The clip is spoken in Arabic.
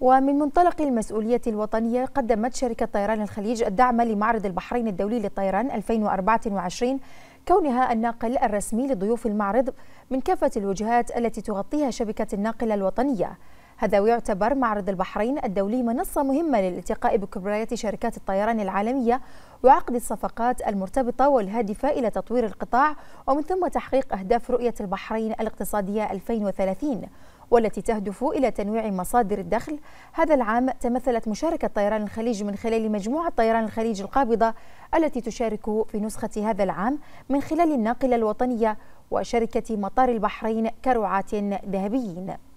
ومن منطلق المسؤولية الوطنية قدمت شركة طيران الخليج الدعم لمعرض البحرين الدولي للطيران 2024 كونها الناقل الرسمي لضيوف المعرض من كافة الوجهات التي تغطيها شبكة الناقلة الوطنية هذا ويعتبر معرض البحرين الدولي منصة مهمة للالتقاء بكبريات شركات الطيران العالمية وعقد الصفقات المرتبطة والهادفة إلى تطوير القطاع ومن ثم تحقيق أهداف رؤية البحرين الاقتصادية 2030 والتي تهدف إلى تنويع مصادر الدخل هذا العام تمثلت مشاركة طيران الخليج من خلال مجموعة طيران الخليج القابضة التي تشارك في نسخة هذا العام من خلال الناقلة الوطنية وشركة مطار البحرين كرعاة ذهبيين